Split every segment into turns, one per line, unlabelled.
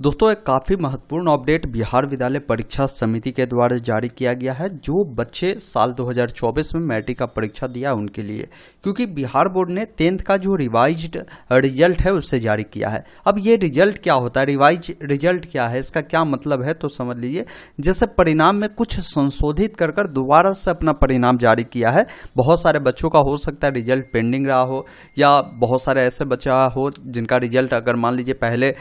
दोस्तों एक काफ़ी महत्वपूर्ण अपडेट बिहार विद्यालय परीक्षा समिति के द्वारा जारी किया गया है जो बच्चे साल 2024 में मैट्रिक का परीक्षा दिया उनके लिए क्योंकि बिहार बोर्ड ने टेंथ का जो रिवाइज्ड रिजल्ट है उससे जारी किया है अब ये रिजल्ट क्या होता है रिवाइज रिजल्ट क्या है इसका क्या मतलब है तो समझ लीजिए जैसे परिणाम में कुछ संशोधित कर कर दोबारा से अपना परिणाम जारी किया है बहुत सारे बच्चों का हो सकता है रिजल्ट पेंडिंग रहा हो या बहुत सारे ऐसे बच्चा हो जिनका रिजल्ट अगर मान लीजिए पहले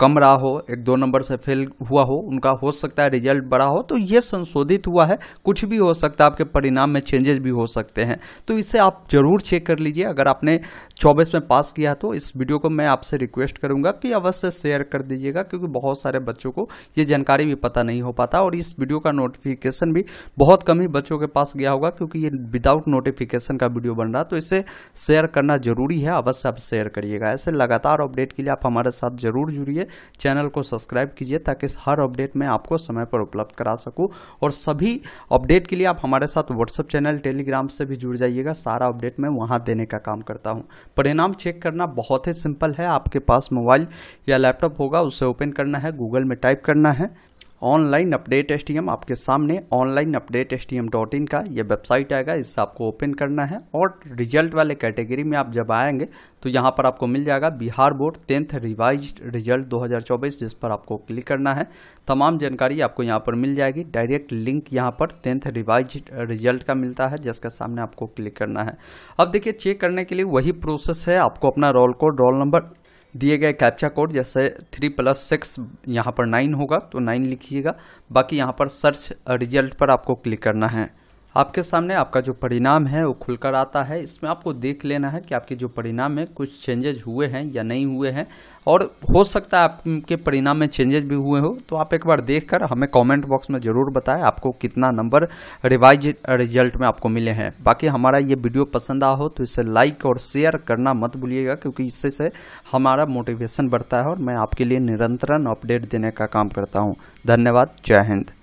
कम रहा हो एक दो नंबर से फेल हुआ हो उनका हो सकता है रिजल्ट बड़ा हो तो ये संशोधित हुआ है कुछ भी हो सकता है आपके परिणाम में चेंजेस भी हो सकते हैं तो इसे आप जरूर चेक कर लीजिए अगर आपने चौबीस में पास किया तो इस वीडियो को मैं आपसे रिक्वेस्ट करूंगा कि अवश्य शेयर कर दीजिएगा क्योंकि बहुत सारे बच्चों को ये जानकारी भी पता नहीं हो पाता और इस वीडियो का नोटिफिकेशन भी बहुत कम ही बच्चों के पास गया होगा क्योंकि ये विदाउट नोटिफिकेशन का वीडियो बन रहा तो इसे शेयर करना जरूरी है अवश्य आप शेयर करिएगा ऐसे लगातार अपडेट के लिए आप हमारे साथ जरूर जुड़िए चैनल को सब्सक्राइब कीजिए ताकि हर अपडेट मैं आपको समय पर उपलब्ध करा सकूँ और सभी अपडेट के लिए आप हमारे साथ व्हाट्सअप चैनल टेलीग्राम से भी जुड़ जाइएगा सारा अपडेट मैं वहाँ देने का काम करता हूँ परिणाम चेक करना बहुत ही सिंपल है आपके पास मोबाइल या लैपटॉप होगा उसे ओपन करना है गूगल में टाइप करना है ऑनलाइन अपडेट एस आपके सामने online update S dot in का ये वेबसाइट आएगा इससे आपको ओपन करना है और रिजल्ट वाले कैटेगरी में आप जब आएंगे तो यहाँ पर आपको मिल जाएगा Bihar board tenth revise result 2024 जिस पर आपको क्लिक करना है तमाम जानकारी आपको यहाँ पर मिल जाएगी डायरेक्ट लिंक यहाँ पर टेंथ रिवाइज रिजल्ट का मिलता है जिसके सामने आपको क्लिक करना है अब देखिए चेक करने के लिए वही प्रोसेस है आपको अपना रोल कोड रोल नंबर दिए गए कैप्चा कोड जैसे थ्री प्लस सिक्स यहाँ पर नाइन होगा तो नाइन लिखिएगा बाकी यहाँ पर सर्च रिजल्ट पर आपको क्लिक करना है आपके सामने आपका जो परिणाम है वो खुलकर आता है इसमें आपको देख लेना है कि आपके जो परिणाम में कुछ चेंजेज हुए हैं या नहीं हुए हैं और हो सकता है आपके परिणाम में चेंजेस भी हुए हो तो आप एक बार देखकर हमें कमेंट बॉक्स में ज़रूर बताएं आपको कितना नंबर रिवाइज रिजल्ट में आपको मिले हैं बाकी हमारा ये वीडियो पसंद आ हो तो इसे लाइक और शेयर करना मत भूलिएगा क्योंकि इससे से हमारा मोटिवेशन बढ़ता है और मैं आपके लिए निरंतरण अपडेट देने का काम करता हूँ धन्यवाद जय हिंद